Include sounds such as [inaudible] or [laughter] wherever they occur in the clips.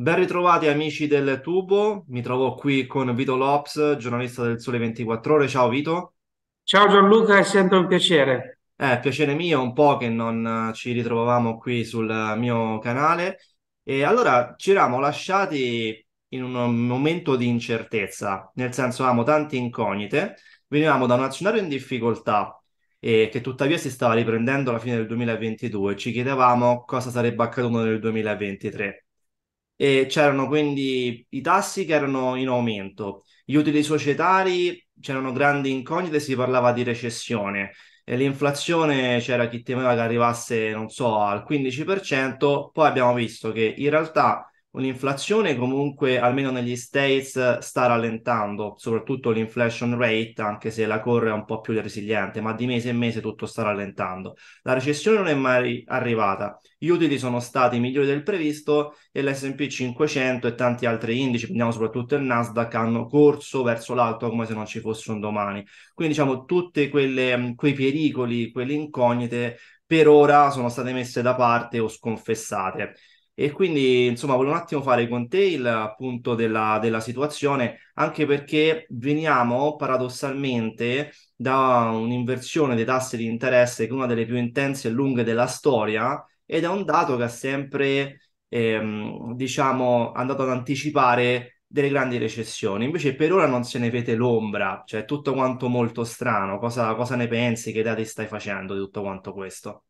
Ben ritrovati amici del Tubo, mi trovo qui con Vito Lops, giornalista del Sole 24 Ore. Ciao Vito. Ciao Gianluca, è sempre un piacere. Eh, piacere mio, un po' che non eh, ci ritrovavamo qui sul eh, mio canale. E allora ci eravamo lasciati in un momento di incertezza, nel senso avevamo tante incognite, venivamo da un azionario in difficoltà e che tuttavia si stava riprendendo alla fine del 2022, ci chiedevamo cosa sarebbe accaduto nel 2023 e c'erano quindi i tassi che erano in aumento, gli utili societari c'erano grandi incognite, si parlava di recessione, e l'inflazione c'era chi temeva che arrivasse, non so, al 15%, poi abbiamo visto che in realtà l'inflazione comunque, almeno negli States, sta rallentando, soprattutto l'inflation rate, anche se la corre è un po' più resiliente, ma di mese in mese tutto sta rallentando. La recessione non è mai arrivata, gli utili sono stati migliori del previsto e l'S&P 500 e tanti altri indici, prendiamo soprattutto il Nasdaq, hanno corso verso l'alto come se non ci fosse un domani. Quindi diciamo tutti quei pericoli, quelle incognite, per ora sono state messe da parte o sconfessate. E quindi, insomma, volevo un attimo fare con te il appunto della, della situazione, anche perché veniamo paradossalmente da un'inversione dei tassi di interesse che è una delle più intense e lunghe della storia ed è un dato che ha sempre, ehm, diciamo, andato ad anticipare delle grandi recessioni. Invece per ora non se ne vede l'ombra, cioè tutto quanto molto strano. Cosa, cosa ne pensi? Che dati stai facendo di tutto quanto questo?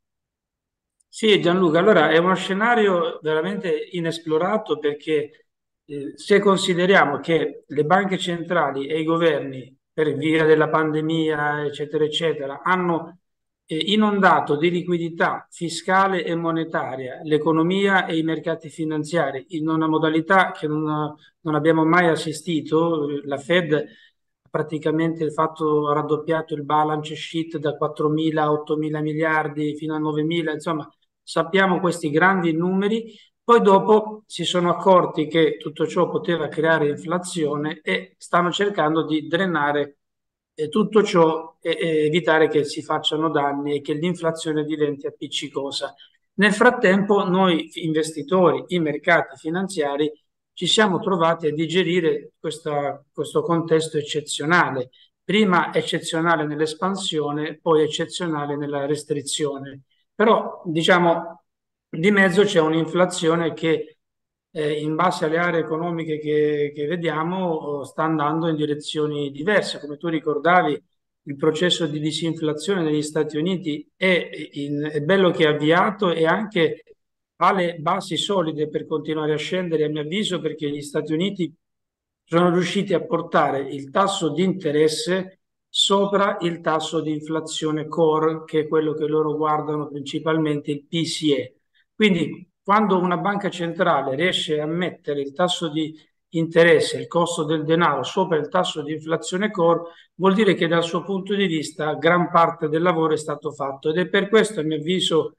Sì, Gianluca, allora è uno scenario veramente inesplorato perché eh, se consideriamo che le banche centrali e i governi, per via della pandemia, eccetera, eccetera, hanno eh, inondato di liquidità fiscale e monetaria l'economia e i mercati finanziari in una modalità che non, non abbiamo mai assistito, la Fed ha praticamente fatto, raddoppiato il balance sheet da 4.000 a 8.000 miliardi fino a 9.000, insomma sappiamo questi grandi numeri, poi dopo si sono accorti che tutto ciò poteva creare inflazione e stanno cercando di drenare eh, tutto ciò e, e evitare che si facciano danni e che l'inflazione diventi appiccicosa. Nel frattempo noi investitori, i mercati finanziari, ci siamo trovati a digerire questa, questo contesto eccezionale, prima eccezionale nell'espansione, poi eccezionale nella restrizione. Però diciamo di mezzo c'è un'inflazione che eh, in base alle aree economiche che, che vediamo sta andando in direzioni diverse. Come tu ricordavi, il processo di disinflazione negli Stati Uniti è, in, è bello che è avviato e anche ha le basi solide per continuare a scendere, a mio avviso, perché gli Stati Uniti sono riusciti a portare il tasso di interesse sopra il tasso di inflazione core, che è quello che loro guardano principalmente, il PCE. Quindi quando una banca centrale riesce a mettere il tasso di interesse, il costo del denaro sopra il tasso di inflazione core, vuol dire che dal suo punto di vista gran parte del lavoro è stato fatto ed è per questo, a mio avviso,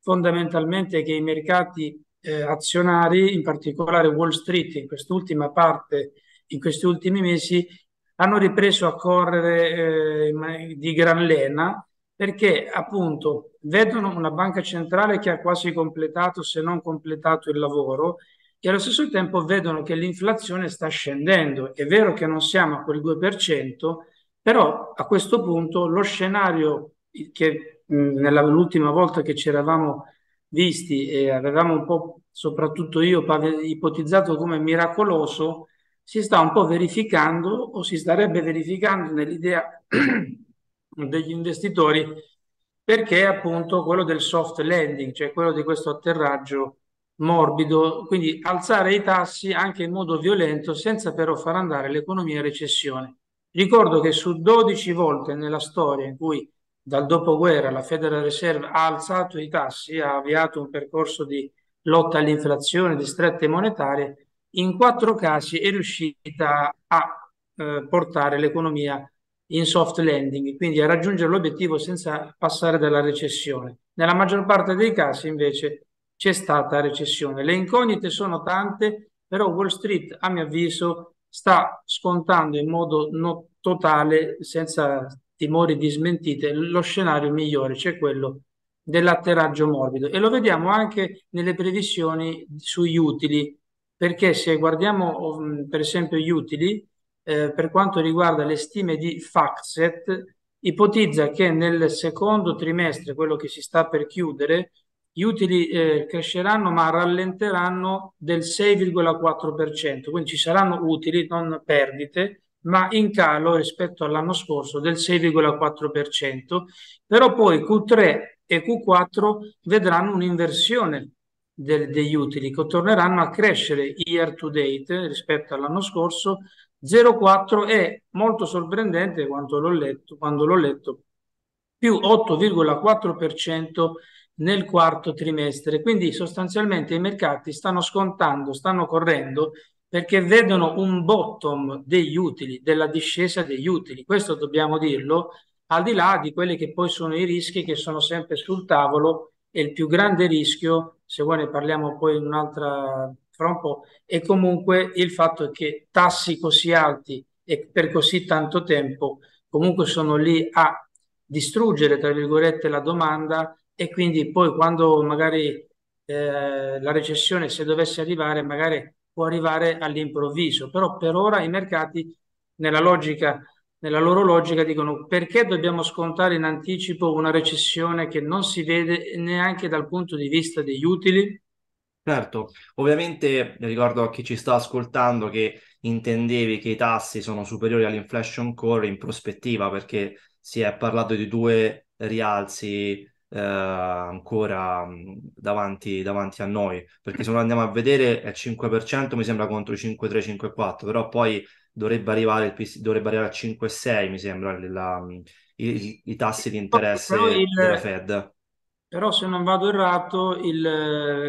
fondamentalmente che i mercati eh, azionari, in particolare Wall Street, in quest'ultima parte, in questi ultimi mesi, hanno ripreso a correre eh, di gran lena perché appunto vedono una banca centrale che ha quasi completato, se non completato, il lavoro e allo stesso tempo vedono che l'inflazione sta scendendo. È vero che non siamo a quel 2%, però a questo punto lo scenario che mh, mm, nell'ultima volta che ci eravamo visti e avevamo un po', soprattutto io, ipotizzato come miracoloso, si sta un po' verificando o si starebbe verificando nell'idea [clears throat] degli investitori perché appunto quello del soft landing, cioè quello di questo atterraggio morbido, quindi alzare i tassi anche in modo violento senza però far andare l'economia in recessione. Ricordo che su 12 volte nella storia in cui dal dopoguerra la Federal Reserve ha alzato i tassi, ha avviato un percorso di lotta all'inflazione, di strette monetarie, in quattro casi è riuscita a eh, portare l'economia in soft landing, quindi a raggiungere l'obiettivo senza passare dalla recessione. Nella maggior parte dei casi invece c'è stata recessione. Le incognite sono tante, però Wall Street, a mio avviso, sta scontando in modo no totale, senza timori di smentite, lo scenario migliore, cioè quello dell'atterraggio morbido. E lo vediamo anche nelle previsioni sugli utili perché se guardiamo mm, per esempio gli utili, eh, per quanto riguarda le stime di FactSet, ipotizza che nel secondo trimestre, quello che si sta per chiudere, gli utili eh, cresceranno ma rallenteranno del 6,4%, quindi ci saranno utili, non perdite, ma in calo rispetto all'anno scorso del 6,4%, però poi Q3 e Q4 vedranno un'inversione del, degli utili che torneranno a crescere year to date rispetto all'anno scorso 0,4 è molto sorprendente quando l'ho letto, quando l'ho letto più 8,4% nel quarto trimestre. Quindi sostanzialmente i mercati stanno scontando, stanno correndo perché vedono un bottom degli utili, della discesa degli utili. Questo dobbiamo dirlo, al di là di quelli che poi sono i rischi che sono sempre sul tavolo e il più grande rischio, se vuoi ne parliamo poi in un'altra fra un po', è comunque il fatto che tassi così alti e per così tanto tempo comunque sono lì a distruggere, tra virgolette, la domanda e quindi poi quando magari eh, la recessione, se dovesse arrivare, magari può arrivare all'improvviso. Però per ora i mercati, nella logica nella loro logica dicono perché dobbiamo scontare in anticipo una recessione che non si vede neanche dal punto di vista degli utili? Certo, ovviamente ricordo a chi ci sta ascoltando che intendevi che i tassi sono superiori all'inflation core in prospettiva perché si è parlato di due rialzi eh, ancora mm, davanti, davanti, a noi perché se non andiamo a vedere è 5% mi sembra contro 5,3-5,4 però poi dovrebbe arrivare, dovrebbe arrivare a 5,6 mi sembra la, i, i, tassi di eh, interesse il, della Fed. Però se non vado errato, il,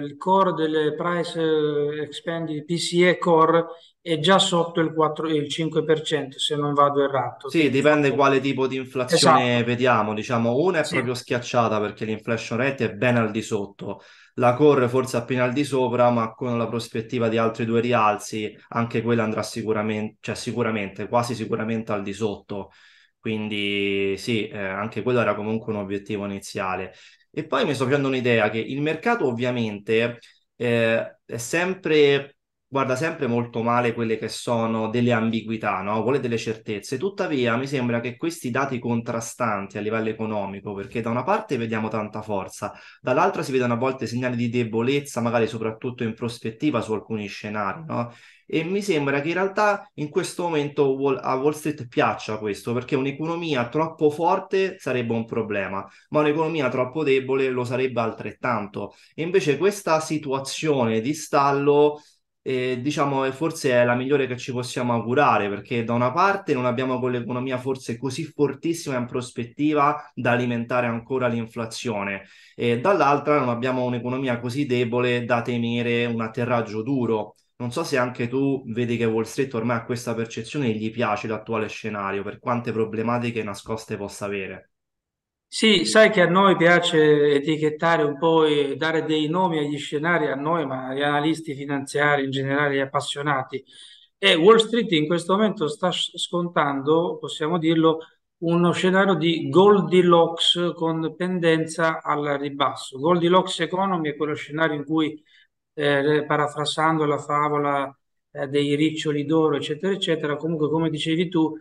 il core delle price eh, expanded PCE core è già sotto il, 4, il 5%, se non vado errato. Sì, dipende quale tipo di inflazione esatto. vediamo. Diciamo, una è sì. proprio schiacciata perché l'inflation rate è ben al di sotto la corre forse appena al di sopra, ma con la prospettiva di altri due rialzi, anche quella andrà sicuramente, cioè sicuramente, quasi sicuramente al di sotto. Quindi sì, eh, anche quello era comunque un obiettivo iniziale. E poi mi sto facendo un'idea che il mercato ovviamente eh, è sempre guarda sempre molto male quelle che sono delle ambiguità, no? vuole delle certezze. Tuttavia, mi sembra che questi dati contrastanti a livello economico, perché da una parte vediamo tanta forza, dall'altra si vedono a volte segnali di debolezza, magari soprattutto in prospettiva su alcuni scenari, no? E mi sembra che in realtà in questo momento a Wall Street piaccia questo, perché un'economia troppo forte sarebbe un problema, ma un'economia troppo debole lo sarebbe altrettanto. E invece questa situazione di stallo e diciamo forse è la migliore che ci possiamo augurare perché da una parte non abbiamo quell'economia forse così fortissima in prospettiva da alimentare ancora l'inflazione e dall'altra non abbiamo un'economia così debole da temere un atterraggio duro. Non so se anche tu vedi che Wall Street ormai ha questa percezione e gli piace l'attuale scenario per quante problematiche nascoste possa avere. Sì, sai che a noi piace etichettare un po' e dare dei nomi agli scenari, a noi, ma agli analisti finanziari in generale, agli appassionati. E Wall Street in questo momento sta scontando, possiamo dirlo, uno scenario di Goldilocks con pendenza al ribasso. Goldilocks Economy è quello scenario in cui, eh, parafrasando la favola eh, dei riccioli d'oro, eccetera, eccetera, comunque come dicevi tu,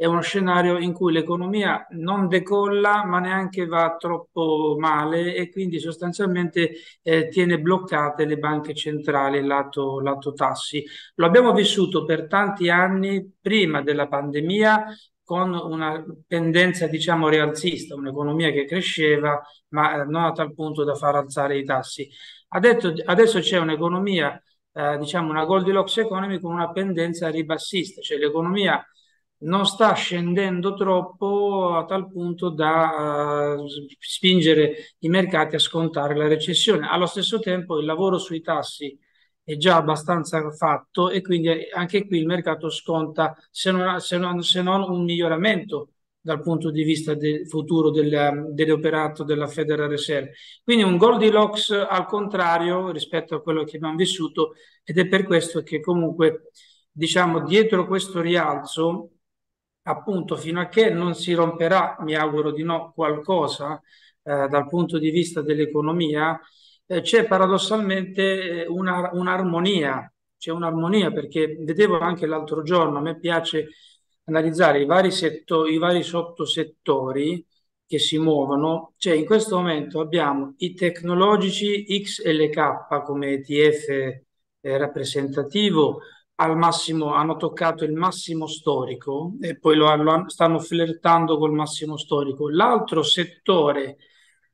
è uno scenario in cui l'economia non decolla ma neanche va troppo male e quindi sostanzialmente eh, tiene bloccate le banche centrali lato, lato tassi. Lo abbiamo vissuto per tanti anni prima della pandemia con una pendenza diciamo rialzista, un'economia che cresceva ma eh, non a tal punto da far alzare i tassi. Adesso, adesso c'è un'economia, eh, diciamo una Goldilocks economy con una pendenza ribassista, cioè l'economia non sta scendendo troppo a tal punto da uh, spingere i mercati a scontare la recessione. Allo stesso tempo il lavoro sui tassi è già abbastanza fatto e quindi anche qui il mercato sconta se non, se non, se non un miglioramento dal punto di vista del futuro del, dell'operato della Federal Reserve. Quindi un Goldilocks al contrario rispetto a quello che abbiamo vissuto ed è per questo che comunque diciamo dietro questo rialzo appunto fino a che non si romperà, mi auguro di no, qualcosa eh, dal punto di vista dell'economia, eh, c'è paradossalmente eh, una, un'armonia, c'è un'armonia perché vedevo anche l'altro giorno, a me piace analizzare i vari, setto, i vari sottosettori che si muovono, cioè in questo momento abbiamo i tecnologici X e le K come ETF eh, rappresentativo, al massimo, hanno toccato il massimo storico e poi lo, lo stanno flirtando col massimo storico. L'altro settore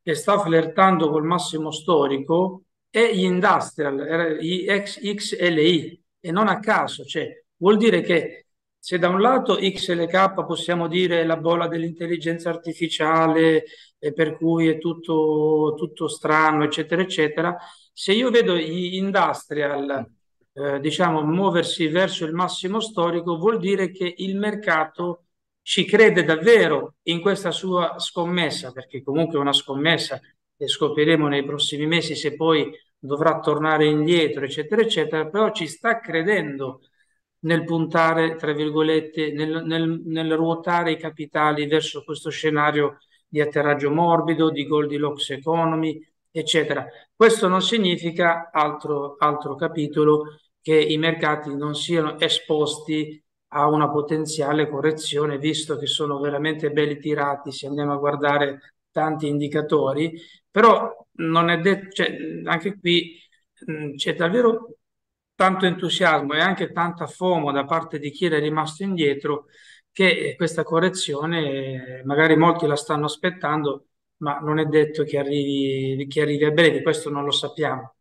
che sta flirtando col massimo storico è gli industrial, gli XLI, e non a caso, cioè, vuol dire che se da un lato XLK possiamo dire la bolla dell'intelligenza artificiale, e per cui è tutto, tutto strano, eccetera, eccetera, se io vedo gli industrial eh, diciamo, muoversi verso il massimo storico vuol dire che il mercato ci crede davvero in questa sua scommessa, perché comunque è una scommessa e scopriremo nei prossimi mesi se poi dovrà tornare indietro, eccetera, eccetera, però ci sta credendo nel puntare, tra virgolette, nel, nel, nel ruotare i capitali verso questo scenario di atterraggio morbido, di Goldilocks economy, eccetera. Questo non significa, altro, altro capitolo, che i mercati non siano esposti a una potenziale correzione, visto che sono veramente belli tirati se andiamo a guardare tanti indicatori, però non è detto, cioè, anche qui mh, c'è davvero tanto entusiasmo e anche tanta FOMO da parte di chi è rimasto indietro che eh, questa correzione eh, magari molti la stanno aspettando, ma non è detto che arrivi, che arrivi a breve, questo non lo sappiamo.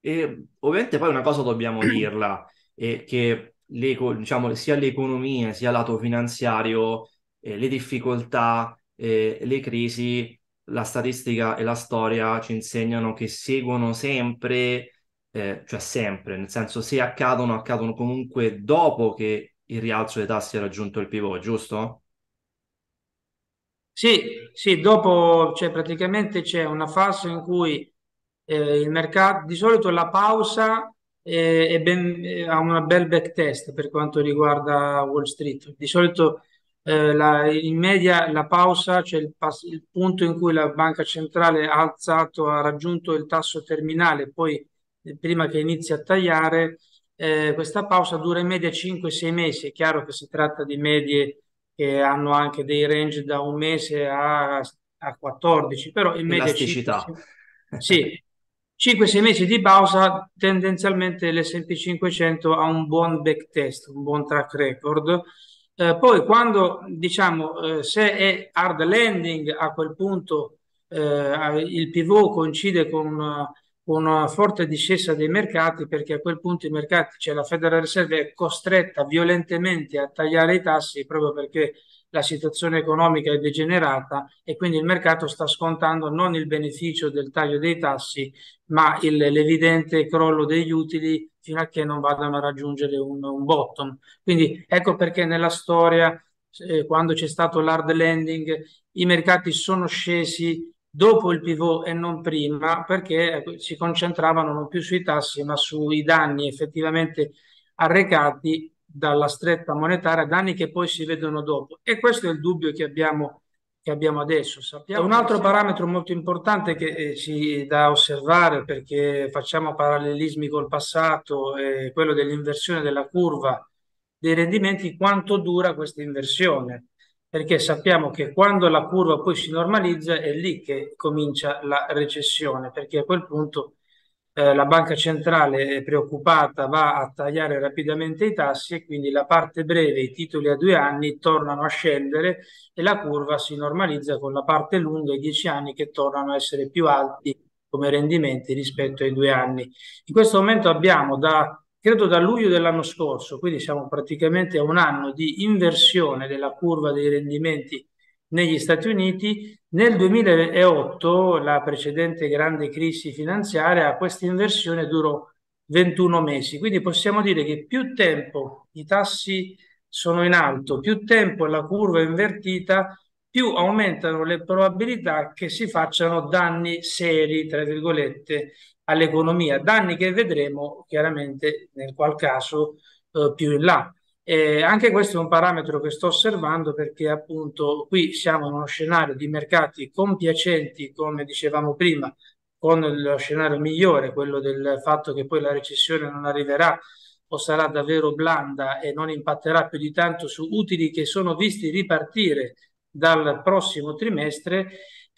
E ovviamente poi una cosa dobbiamo [clears throat] dirla, è che le, diciamo, sia l'economia sia lato finanziario, eh, le difficoltà, eh, le crisi, la statistica e la storia ci insegnano che seguono sempre, eh, cioè sempre, nel senso se accadono, accadono comunque dopo che il rialzo dei tassi ha raggiunto il pivot, giusto? Sì, sì, dopo cioè, praticamente c'è una fase in cui eh, il mercato di solito la pausa eh, è ben, eh, ha un bel back test per quanto riguarda Wall Street. Di solito eh, la, in media la pausa, cioè il, il, punto in cui la banca centrale ha alzato, ha raggiunto il tasso terminale, poi prima che inizi a tagliare, eh, questa pausa dura in media 5-6 mesi. È chiaro che si tratta di medie che hanno anche dei range da un mese a, a 14, però in media... Elasticità. 5, sì, 5-6 mesi di pausa, tendenzialmente l'SP 500 ha un buon backtest, un buon track record. Eh, poi quando diciamo eh, se è hard landing, a quel punto eh, il pivot coincide con una forte discesa dei mercati perché a quel punto i mercati, cioè la Federal Reserve è costretta violentemente a tagliare i tassi proprio perché la situazione economica è degenerata e quindi il mercato sta scontando non il beneficio del taglio dei tassi, ma il, l'evidente crollo degli utili fino a che non vadano a raggiungere un, un bottom. Quindi ecco perché nella storia, eh, quando c'è stato l'hard landing, i mercati sono scesi dopo il pivot e non prima, perché ecco, si concentravano non più sui tassi, ma sui danni effettivamente arrecati dalla stretta monetaria, danni che poi si vedono dopo. E questo è il dubbio che abbiamo, che abbiamo adesso. Sappiamo un altro parametro molto importante che ci eh, da osservare, perché facciamo parallelismi col passato, è quello dell'inversione della curva dei rendimenti, quanto dura questa inversione perché sappiamo che quando la curva poi si normalizza è lì che comincia la recessione, perché a quel punto eh, la banca centrale è preoccupata, va a tagliare rapidamente i tassi e quindi la parte breve, i titoli a due anni tornano a scendere e la curva si normalizza con la parte lunga, i dieci anni che tornano a essere più alti come rendimenti rispetto ai due anni. In questo momento abbiamo da credo da luglio dell'anno scorso, quindi siamo praticamente a un anno di inversione della curva dei rendimenti negli Stati Uniti. Nel 2008, la precedente grande crisi finanziaria, questa inversione durò 21 mesi, quindi possiamo dire che più tempo i tassi sono in alto, più tempo la curva è invertita, più aumentano le probabilità che si facciano danni seri, tra virgolette, all'economia, danni che vedremo chiaramente nel qual caso eh, più in là. Eh, anche questo è un parametro che sto osservando perché appunto qui siamo in uno scenario di mercati compiacenti, come dicevamo prima, con lo scenario migliore, quello del fatto che poi la recessione non arriverà o sarà davvero blanda e non impatterà più di tanto su utili che sono visti ripartire dal prossimo trimestre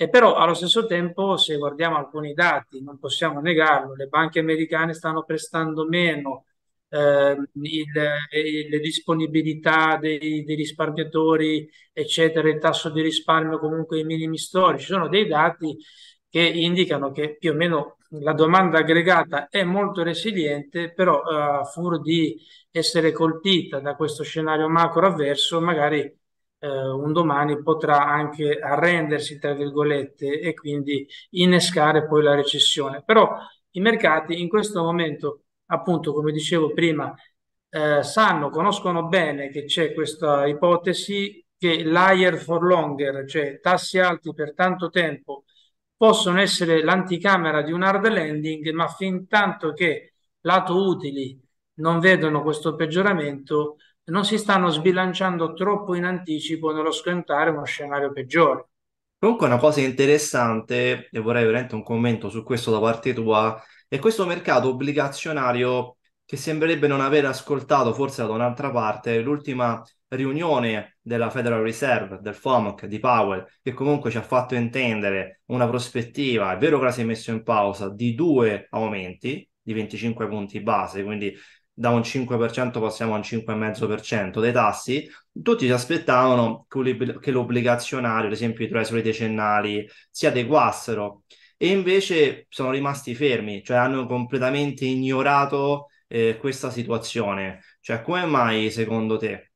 e però allo stesso tempo, se guardiamo alcuni dati, non possiamo negarlo, le banche americane stanno prestando meno ehm, eh, il, il, le disponibilità dei, dei, risparmiatori, eccetera, il tasso di risparmio comunque ai minimi storici. Ci sono dei dati che indicano che più o meno la domanda aggregata è molto resiliente, però eh, fur di essere colpita da questo scenario macro avverso, magari eh, un domani potrà anche arrendersi, tra virgolette, e quindi innescare poi la recessione. Però i mercati in questo momento, appunto, come dicevo prima, eh, sanno, conoscono bene che c'è questa ipotesi che l'higher for longer, cioè tassi alti per tanto tempo, possono essere l'anticamera di un hard landing, ma fin tanto che lato utili non vedono questo peggioramento, non si stanno sbilanciando troppo in anticipo nello scontare uno scenario peggiore. Comunque una cosa interessante, e vorrei veramente un commento su questo da parte tua, è questo mercato obbligazionario che sembrerebbe non aver ascoltato forse da un'altra parte l'ultima riunione della Federal Reserve, del FOMC, di Powell, che comunque ci ha fatto intendere una prospettiva, è vero che la si è messo in pausa, di due aumenti di 25 punti base, quindi da un 5% passiamo a un 5,5% dei tassi, tutti si aspettavano che l'obbligazionario, ad esempio i treasury decennali, si adeguassero e invece sono rimasti fermi, cioè hanno completamente ignorato eh, questa situazione. Cioè, come mai secondo te?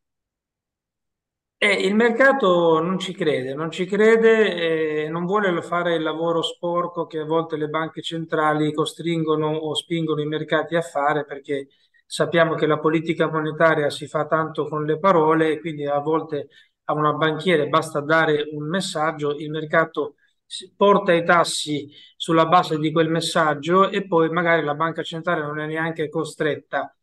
Eh, il mercato non ci crede, non ci crede, eh, non vuole fare il lavoro sporco che a volte le banche centrali costringono o spingono i mercati a fare perché sappiamo che la politica monetaria si fa tanto con le parole quindi a volte a una banchiere basta dare un messaggio, il mercato porta i tassi sulla base di quel messaggio e poi magari la banca centrale non è neanche costretta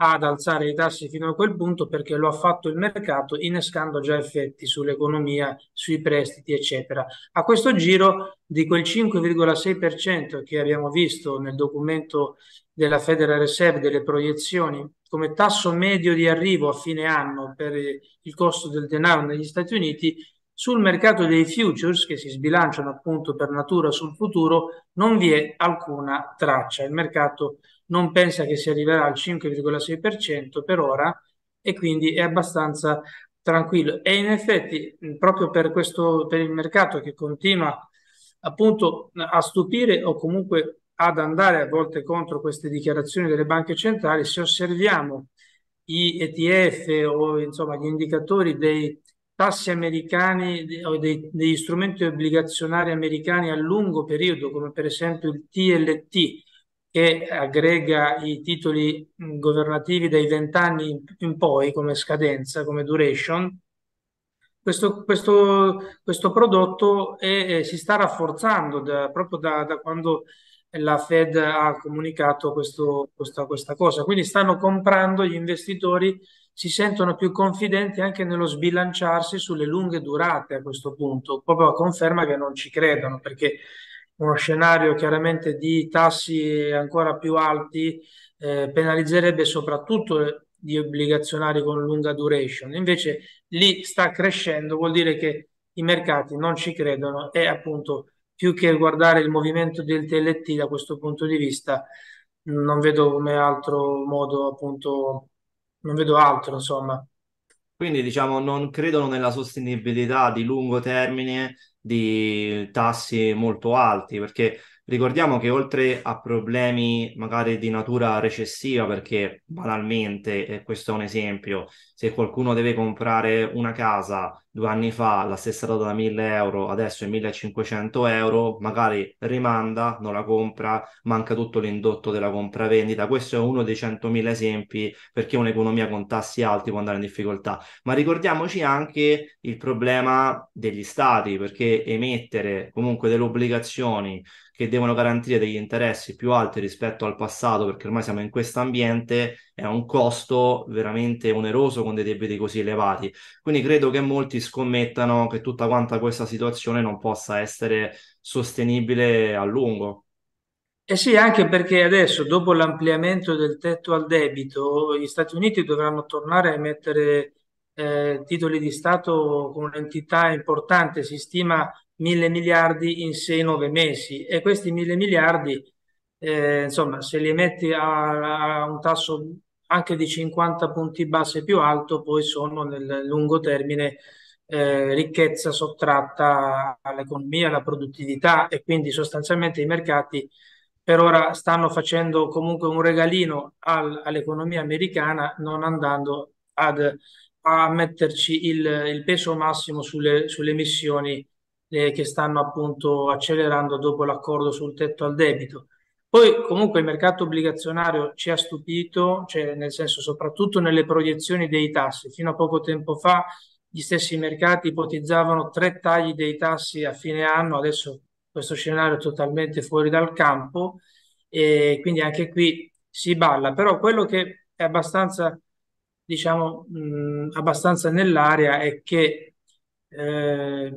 ad alzare i tassi fino a quel punto perché lo ha fatto il mercato innescando già effetti sull'economia, sui prestiti, eccetera. A questo giro di quel 5,6% che abbiamo visto nel documento della Federal Reserve delle proiezioni come tasso medio di arrivo a fine anno per il costo del denaro negli Stati Uniti, sul mercato dei futures che si sbilanciano appunto per natura sul futuro non vi è alcuna traccia. Il mercato non pensa che si arriverà al 5,6% per ora e quindi è abbastanza tranquillo. E in effetti, proprio per questo, per il mercato che continua appunto a stupire o comunque ad andare a volte contro queste dichiarazioni delle banche centrali, se osserviamo i ETF o insomma gli indicatori dei tassi americani o dei, degli strumenti obbligazionari americani a lungo periodo, come per esempio il TLT, che aggrega i titoli governativi dai vent'anni in poi come scadenza, come duration, questo, questo, questo prodotto è, si sta rafforzando da, proprio da, da, quando la Fed ha comunicato questo, questa, questa cosa. Quindi stanno comprando gli investitori si sentono più confidenti anche nello sbilanciarsi sulle lunghe durate a questo punto, proprio a conferma che non ci credono, perché uno scenario chiaramente di tassi ancora più alti eh, penalizzerebbe soprattutto gli obbligazionari con lunga duration. Invece lì sta crescendo, vuol dire che i mercati non ci credono e appunto più che guardare il movimento del TLT da questo punto di vista non vedo come altro modo appunto non vedo altro insomma quindi diciamo non credono nella sostenibilità di lungo termine di tassi molto alti, perché ricordiamo che oltre a problemi magari di natura recessiva, perché banalmente, e questo è un esempio, se qualcuno deve comprare una casa due anni fa la stessa rota da 1000 euro, adesso è 1500 euro, magari rimanda, non la compra, manca tutto l'indotto della compravendita. Questo è uno dei 100.000 esempi perché un'economia con tassi alti può andare in difficoltà. Ma ricordiamoci anche il problema degli stati, perché emettere comunque delle obbligazioni che devono garantire degli interessi più alti rispetto al passato, perché ormai siamo in questo ambiente, è un costo veramente oneroso con dei debiti così elevati. Quindi credo che molti scommettano che tutta quanta questa situazione non possa essere sostenibile a lungo. Eh sì, anche perché adesso, dopo l'ampliamento del tetto al debito, gli Stati Uniti dovranno tornare a emettere eh, titoli di Stato con un'entità importante, si stima mille miliardi in sei, nove mesi e questi mille miliardi, eh, insomma, se li emetti a, a un tasso anche di 50 punti base più alto, poi sono nel lungo termine eh, ricchezza sottratta all'economia, alla produttività e quindi sostanzialmente i mercati per ora stanno facendo comunque un regalino al, all'economia americana non andando ad, a metterci il, il peso massimo sulle, sulle emissioni eh, che stanno appunto accelerando dopo l'accordo sul tetto al debito. Poi comunque il mercato obbligazionario ci ha stupito, cioè nel senso soprattutto nelle proiezioni dei tassi. Fino a poco tempo fa gli stessi mercati ipotizzavano tre tagli dei tassi a fine anno, adesso questo scenario è totalmente fuori dal campo e quindi anche qui si balla, però quello che è abbastanza, diciamo, mh, abbastanza nell'aria è che eh,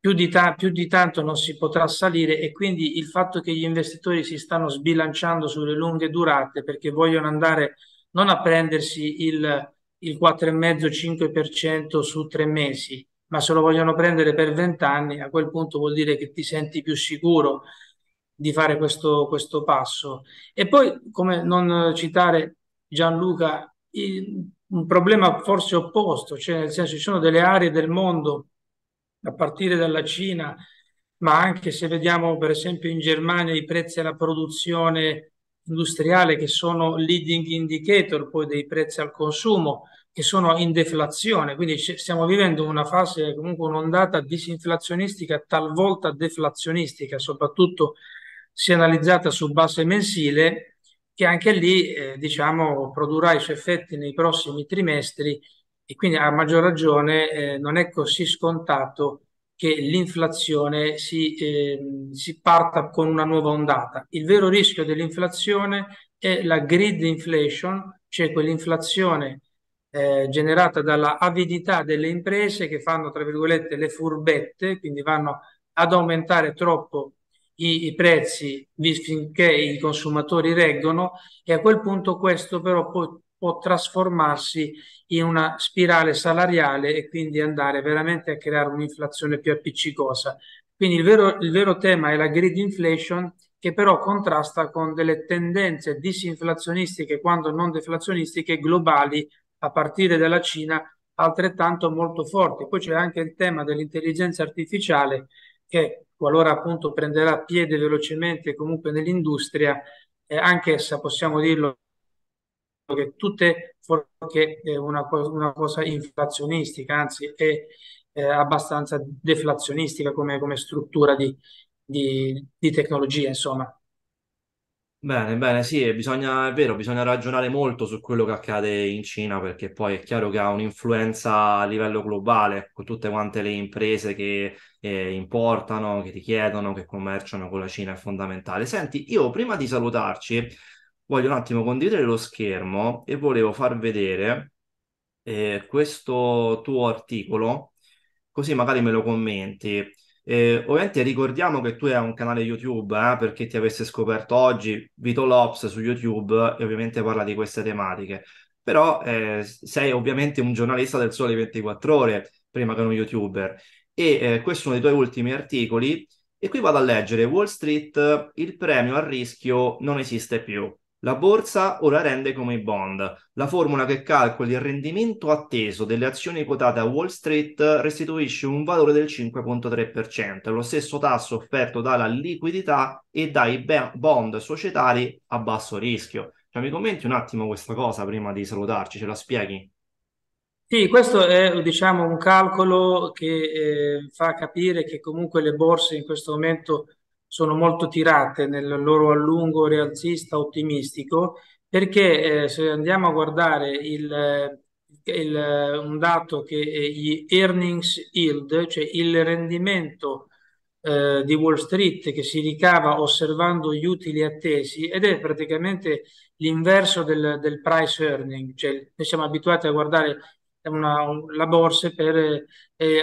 più, di ta- più di tanto non si potrà salire e quindi il fatto che gli investitori si stanno sbilanciando sulle lunghe durate perché vogliono andare non a prendersi il il 4,5-5% su tre mesi, ma se lo vogliono prendere per 20 anni, a quel punto vuol dire che ti senti più sicuro di fare questo, questo passo. E poi, come non citare Gianluca, il, un problema forse opposto, cioè nel senso ci sono delle aree del mondo, a partire dalla Cina, ma anche se vediamo per esempio in Germania i prezzi alla produzione industriale che sono leading indicator poi dei prezzi al consumo che sono in deflazione, quindi stiamo vivendo una fase comunque un'ondata disinflazionistica talvolta deflazionistica, soprattutto se analizzata su base mensile che anche lì eh, diciamo produrrà i suoi effetti nei prossimi trimestri e quindi a maggior ragione eh, non è così scontato che l'inflazione si, eh, si, parta con una nuova ondata. Il vero rischio dell'inflazione è la grid inflation, cioè quell'inflazione eh, generata dalla avidità delle imprese che fanno, tra virgolette, le furbette, quindi vanno ad aumentare troppo i, i prezzi finché i consumatori reggono e a quel punto questo però può può trasformarsi in una spirale salariale e quindi andare veramente a creare un'inflazione più appiccicosa. Quindi il vero, il vero tema è la grid inflation che però contrasta con delle tendenze disinflazionistiche quando non deflazionistiche globali a partire dalla Cina altrettanto molto forti. Poi c'è anche il tema dell'intelligenza artificiale che qualora appunto prenderà piede velocemente comunque nell'industria, eh, anche se possiamo dirlo che tutte che una, una, cosa inflazionistica, anzi è, è abbastanza deflazionistica come, come struttura di, di, di tecnologia, insomma. Bene, bene, sì, bisogna, è vero, bisogna ragionare molto su quello che accade in Cina perché poi è chiaro che ha un'influenza a livello globale con tutte quante le imprese che eh, importano, che richiedono, che commerciano con la Cina è fondamentale. Senti, io prima di salutarci voglio un attimo condividere lo schermo e volevo far vedere eh, questo tuo articolo, così magari me lo commenti. Eh, ovviamente ricordiamo che tu hai un canale YouTube, eh, per ti avesse scoperto oggi, VitoLops su YouTube, e ovviamente parla di queste tematiche. Però eh, sei ovviamente un giornalista del Sole 24 Ore, prima che uno YouTuber. E eh, questo è uno dei tuoi ultimi articoli. E qui vado a leggere Wall Street, il premio a rischio non esiste più. La borsa ora rende come i bond, la formula che calcoli il rendimento atteso delle azioni quotate a Wall Street restituisce un valore del 5.3%, lo stesso tasso offerto dalla liquidità e dai bond societari a basso rischio. Cioè, mi commenti un attimo questa cosa prima di salutarci, ce la spieghi? Sì, questo è diciamo, un calcolo che eh, fa capire che comunque le borse in questo momento sono molto tirate nel loro allungo rialzista ottimistico perché eh, se andiamo a guardare il, eh, il, eh, un dato che eh, gli earnings yield, cioè il rendimento eh, di Wall Street che si ricava osservando gli utili attesi ed è praticamente l'inverso del, del price earning, cioè noi siamo abituati a guardare una, la borsa per eh, eh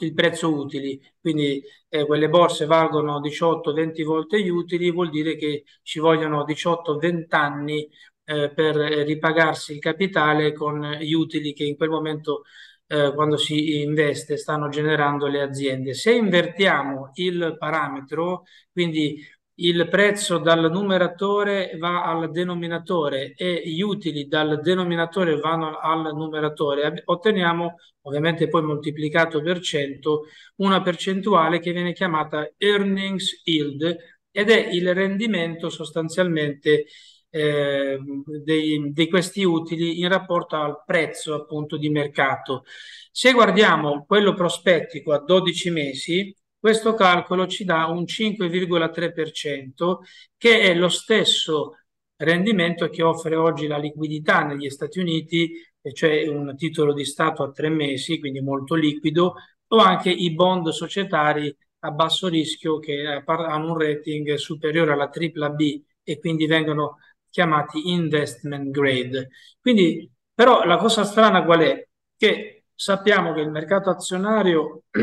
il prezzo utili, quindi eh, quelle borse valgono 18-20 volte gli utili, vuol dire che ci vogliono 18-20 anni eh, per ripagarsi il capitale con gli utili che in quel momento eh, quando si investe stanno generando le aziende. Se invertiamo il parametro, quindi il prezzo dal numeratore va al denominatore e gli utili dal denominatore vanno al numeratore. Otteniamo, ovviamente poi moltiplicato per 100, una percentuale che viene chiamata earnings yield ed è il rendimento sostanzialmente eh, dei, di questi utili in rapporto al prezzo appunto di mercato. Se guardiamo quello prospettico a 12 mesi, questo calcolo ci dà un 5,3%, che è lo stesso rendimento che offre oggi la liquidità negli Stati Uniti, cioè un titolo di Stato a tre mesi, quindi molto liquido, o anche i bond societari a basso rischio che eh, hanno un rating superiore alla tripla B e quindi vengono chiamati investment grade. Quindi, però la cosa strana qual è? Che sappiamo che il mercato azionario [clears throat]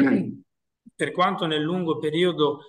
per quanto nel lungo periodo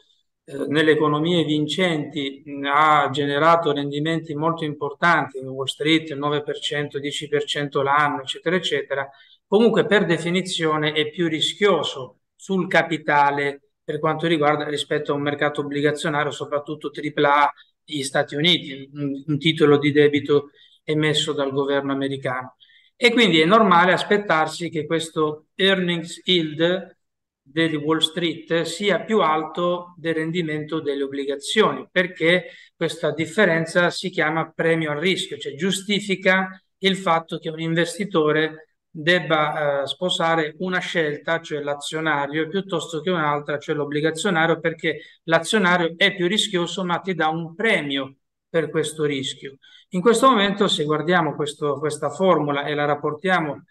eh, nelle economie vincenti mh, ha generato rendimenti molto importanti, Wall Street 9%, 10% l'anno, eccetera, eccetera, comunque per definizione è più rischioso sul capitale per quanto riguarda rispetto a un mercato obbligazionario, soprattutto AAA, degli Stati Uniti, un, un titolo di debito emesso dal governo americano. E quindi è normale aspettarsi che questo earnings yield di Wall Street sia più alto del rendimento delle obbligazioni, perché questa differenza si chiama premio al rischio, cioè giustifica il fatto che un investitore debba eh, sposare una scelta, cioè l'azionario, piuttosto che un'altra, cioè l'obbligazionario, perché l'azionario è più rischioso ma ti dà un premio per questo rischio. In questo momento, se guardiamo questo, questa formula e la rapportiamo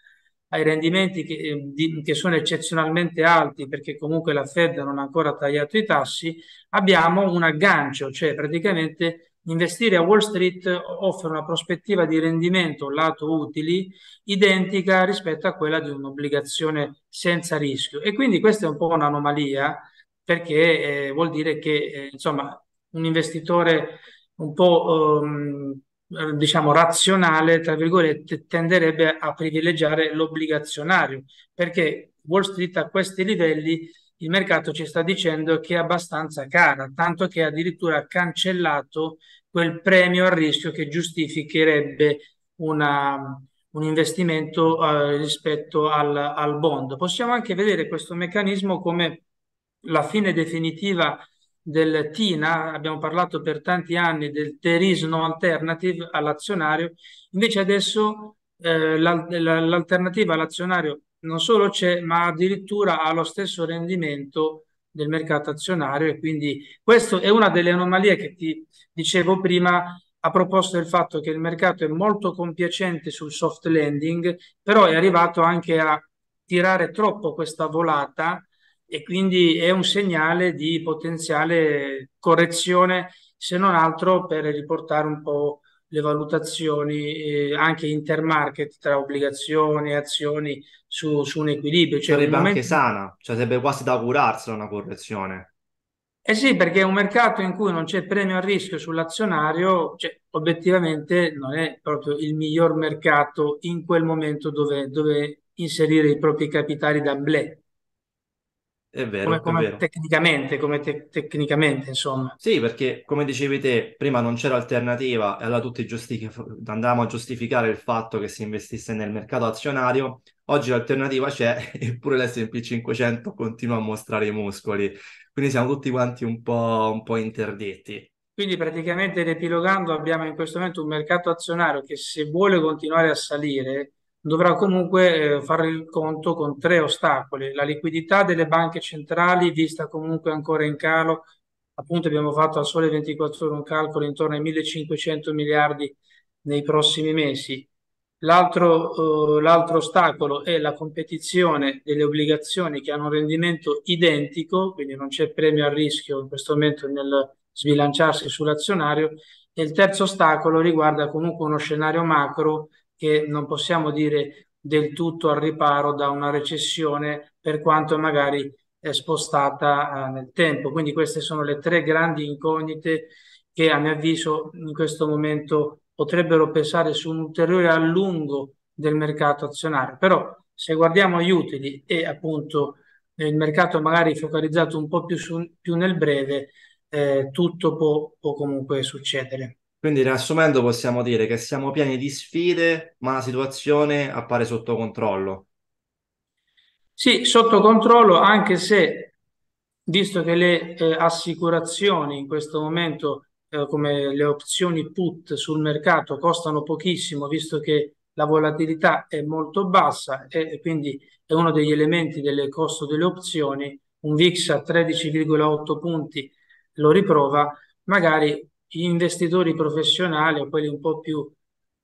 ai rendimenti che, eh, di, che, sono eccezionalmente alti perché comunque la Fed non ha ancora tagliato i tassi, abbiamo un aggancio, cioè praticamente investire a Wall Street offre una prospettiva di rendimento lato utili identica rispetto a quella di un'obbligazione senza rischio. E quindi questa è un po' un'anomalia perché eh, vuol dire che eh, insomma un investitore un po' ehm, eh, diciamo razionale, tra virgolette, tenderebbe a privilegiare l'obbligazionario, perché Wall Street a questi livelli il mercato ci sta dicendo che è abbastanza cara, tanto che addirittura ha cancellato quel premio a rischio che giustificherebbe una, un investimento eh, rispetto al, al bond. Possiamo anche vedere questo meccanismo come la fine definitiva del TINA, abbiamo parlato per tanti anni del There is no alternative all'azionario, invece adesso eh, l'alternativa all'azionario non solo c'è, ma addirittura ha lo stesso rendimento del mercato azionario e quindi questa è una delle anomalie che ti dicevo prima a proposito del fatto che il mercato è molto compiacente sul soft lending, però è arrivato anche a tirare troppo questa volata e quindi è un segnale di potenziale correzione, se non altro per riportare un po' le valutazioni eh, anche intermarket tra obbligazioni e azioni su, su, un equilibrio. Cioè, sarebbe momento... anche sana, cioè sarebbe quasi da augurarsela una correzione. Eh sì, perché è un mercato in cui non c'è premio a rischio sull'azionario, cioè, obiettivamente non è proprio il miglior mercato in quel momento dove, dove inserire i propri capitali da d'amblè. È vero, come, come è vero. tecnicamente, come te- tecnicamente, insomma. Sì, perché come dicevi te, prima non c'era alternativa e allora tutti giustif- andavamo a giustificare il fatto che si investisse nel mercato azionario. Oggi l'alternativa c'è, [laughs] eppure l'S&P 500 continua a mostrare i muscoli. Quindi siamo tutti quanti un po', un po' interdetti. Quindi praticamente riepilogando abbiamo in questo momento un mercato azionario che se vuole continuare a salire dovrà comunque eh, fare il conto con tre ostacoli. La liquidità delle banche centrali, vista comunque ancora in calo, appunto abbiamo fatto al sole 24 ore un calcolo intorno ai 1500 miliardi nei prossimi mesi. L'altro, eh, l'altro ostacolo è la competizione delle obbligazioni che hanno un rendimento identico, quindi non c'è premio al rischio in questo momento nel sbilanciarsi sull'azionario. E il terzo ostacolo riguarda comunque uno scenario macro che non possiamo dire del tutto al riparo da una recessione per quanto magari è spostata eh, nel tempo. Quindi queste sono le tre grandi incognite che a mio avviso in questo momento potrebbero pesare su un ulteriore allungo del mercato azionario. Però se guardiamo gli utili e appunto il mercato magari focalizzato un po' più, su, più nel breve, eh, tutto può, può comunque succedere. Quindi, riassumendo, possiamo dire che siamo pieni di sfide, ma la situazione appare sotto controllo. Sì, sotto controllo, anche se, visto che le eh, assicurazioni in questo momento, eh, come le opzioni put sul mercato, costano pochissimo, visto che la volatilità è molto bassa e, e quindi è uno degli elementi del costo delle opzioni, un VIX a 13,8 punti lo riprova, magari gli investitori professionali o quelli un po' più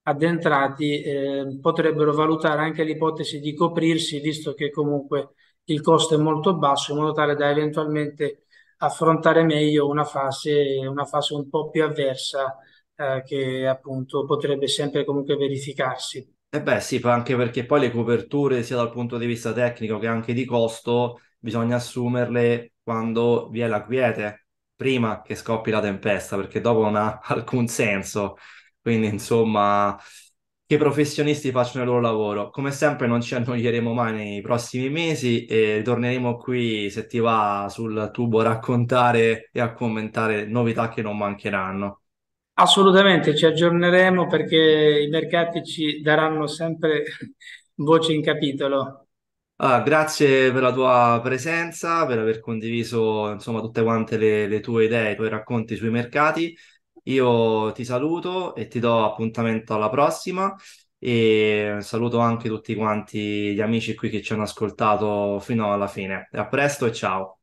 addentrati eh, potrebbero valutare anche l'ipotesi di coprirsi, visto che comunque il costo è molto basso, in modo tale da eventualmente affrontare meglio una fase, una fase un po' più avversa eh, che appunto potrebbe sempre comunque verificarsi. Eh beh sì, anche perché poi le coperture sia dal punto di vista tecnico che anche di costo bisogna assumerle quando vi è la quiete, prima che scoppi la tempesta, perché dopo non ha [laughs] alcun senso. Quindi, insomma, che i professionisti facciano il loro lavoro. Come sempre, non ci annoieremo mai nei prossimi mesi e torneremo qui, se ti va, sul tubo a raccontare e a commentare novità che non mancheranno. Assolutamente, ci aggiorneremo perché i mercati ci daranno sempre [laughs] voce in capitolo. Ah, grazie per la tua presenza, per aver condiviso insomma tutte quante le, le tue idee, i tuoi racconti sui mercati. Io ti saluto e ti do appuntamento alla prossima e saluto anche tutti quanti gli amici qui che ci hanno ascoltato fino alla fine. A presto e ciao.